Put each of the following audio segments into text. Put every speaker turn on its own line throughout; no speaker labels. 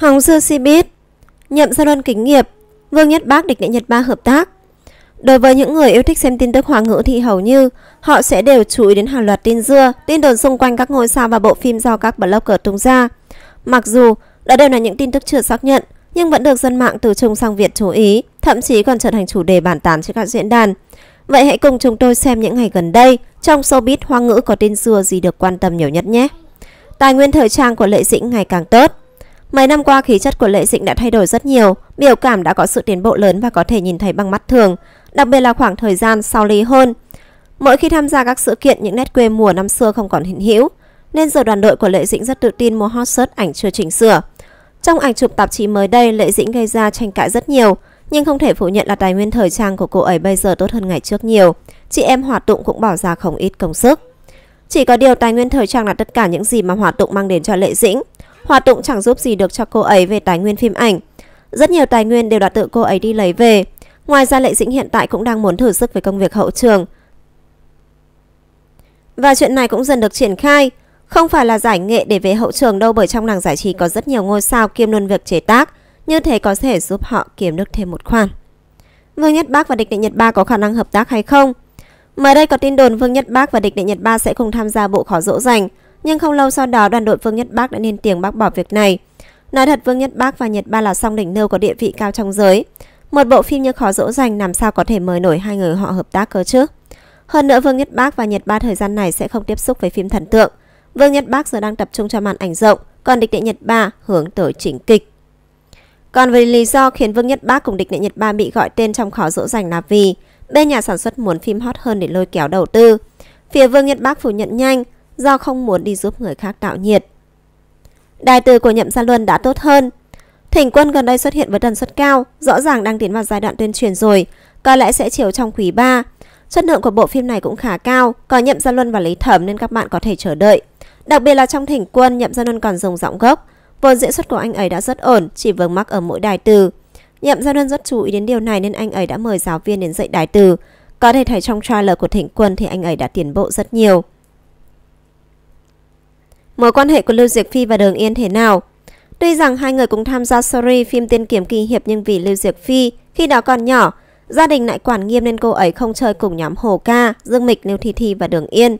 Hồng Sư Si biết, Nhậm Sa Luân kính nghiệp, Vương Nhất Bác địch đệ Nhật Ba hợp tác. Đối với những người yêu thích xem tin tức hoa ngữ thì hầu như họ sẽ đều chú ý đến hàng loạt tin dưa, tin đồn xung quanh các ngôi sao và bộ phim do các blogger tung ra. Mặc dù đó đều là những tin tức chưa xác nhận, nhưng vẫn được dân mạng từ Trung sang Việt chú ý, thậm chí còn trở thành chủ đề bàn tán trên các diễn đàn. Vậy hãy cùng chúng tôi xem những ngày gần đây trong showbiz hoa ngữ có tin dưa gì được quan tâm nhiều nhất nhé. Tài nguyên thời trang của Lệ Dĩnh ngày càng tốt. Mấy năm qua khí chất của Lệ Dĩnh đã thay đổi rất nhiều, biểu cảm đã có sự tiến bộ lớn và có thể nhìn thấy bằng mắt thường, đặc biệt là khoảng thời gian sau ly hôn. Mỗi khi tham gia các sự kiện những nét quê mùa năm xưa không còn hiện hữu, nên giờ đoàn đội của Lệ Dĩnh rất tự tin mua hot search ảnh chưa chỉnh sửa. Trong ảnh chụp tạp chí mới đây, Lệ Dĩnh gây ra tranh cãi rất nhiều, nhưng không thể phủ nhận là tài nguyên thời trang của cô ấy bây giờ tốt hơn ngày trước nhiều. Chị em Hòa Tụng cũng bỏ ra không ít công sức. Chỉ có điều tài nguyên thời trang là tất cả những gì mà Hòa Tụng mang đến cho Lệ Dĩnh. Hòa tụng chẳng giúp gì được cho cô ấy về tài nguyên phim ảnh. Rất nhiều tài nguyên đều đã tự cô ấy đi lấy về. Ngoài ra Lệ Dĩnh hiện tại cũng đang muốn thử sức với công việc hậu trường. Và chuyện này cũng dần được triển khai. Không phải là giải nghệ để về hậu trường đâu bởi trong làng giải trí có rất nhiều ngôi sao kiêm luôn việc chế tác. Như thế có thể giúp họ kiếm được thêm một khoản. Vương Nhất Bác và Địch Đệ Nhật Ba có khả năng hợp tác hay không? Mới đây có tin đồn Vương Nhất Bác và Địch Đệ Nhật Ba sẽ cùng tham gia bộ khó dỗ dành. Nhưng không lâu sau đó, đoàn đội Vương Nhất Bác đã lên tiếng bác bỏ việc này. Nói thật, Vương Nhất Bác và Nhật Ba là song đỉnh nêu có địa vị cao trong giới. Một bộ phim như khó dỗ dành làm sao có thể mời nổi hai người họ hợp tác cơ chứ? Hơn nữa, Vương Nhất Bác và Nhật Ba thời gian này sẽ không tiếp xúc với phim thần tượng. Vương Nhất Bác giờ đang tập trung cho màn ảnh rộng, còn địch đệ Nhật Ba hướng tới chính kịch. Còn về lý do khiến Vương Nhất Bác cùng địch đệ Nhật Ba bị gọi tên trong khó dỗ dành là vì bên nhà sản xuất muốn phim hot hơn để lôi kéo đầu tư. Phía Vương Nhất Bác phủ nhận nhanh, do không muốn đi giúp người khác tạo nhiệt. Đài từ của Nhậm Gia Luân đã tốt hơn. Thỉnh quân gần đây xuất hiện với tần suất cao, rõ ràng đang tiến vào giai đoạn tuyên truyền rồi, có lẽ sẽ chiếu trong quý 3. Chất lượng của bộ phim này cũng khá cao, có Nhậm Gia Luân và Lý Thẩm nên các bạn có thể chờ đợi. Đặc biệt là trong thỉnh quân, Nhậm Gia Luân còn dùng giọng gốc. Vốn diễn xuất của anh ấy đã rất ổn, chỉ vướng mắc ở mỗi đài từ. Nhậm Gia Luân rất chú ý đến điều này nên anh ấy đã mời giáo viên đến dạy đài từ. Có thể thấy trong trailer của Thịnh Quân thì anh ấy đã tiến bộ rất nhiều mối quan hệ của Lưu Diệc Phi và Đường Yên thế nào. Tuy rằng hai người cùng tham gia story phim tiên kiếm kỳ hiệp nhưng vì Lưu Diệc Phi khi đó còn nhỏ, gia đình lại quản nghiêm nên cô ấy không chơi cùng nhóm Hồ Ca, Dương Mịch, Lưu Thi Thi và Đường Yên.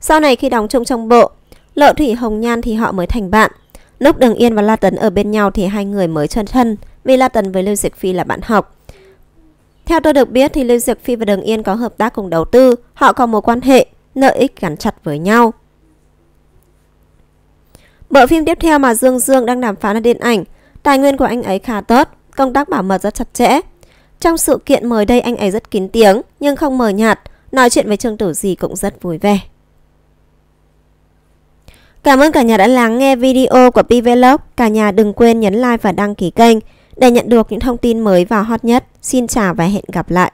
Sau này khi đóng chung trong bộ, Lộ Thủy Hồng Nhan thì họ mới thành bạn. Lúc Đường Yên và La Tấn ở bên nhau thì hai người mới chân thân vì La Tấn với Lưu Diệc Phi là bạn học. Theo tôi được biết thì Lưu Diệc Phi và Đường Yên có hợp tác cùng đầu tư, họ có mối quan hệ, lợi ích gắn chặt với nhau. Bộ phim tiếp theo mà Dương Dương đang đàm phán là điện ảnh. Tài nguyên của anh ấy khá tốt, công tác bảo mật rất chặt chẽ. Trong sự kiện mời đây anh ấy rất kín tiếng nhưng không mờ nhạt, nói chuyện với Trương Tử gì cũng rất vui vẻ. Cảm ơn cả nhà đã lắng nghe video của Pvlog. Cả nhà đừng quên nhấn like và đăng ký kênh để nhận được những thông tin mới và hot nhất. Xin chào và hẹn gặp lại.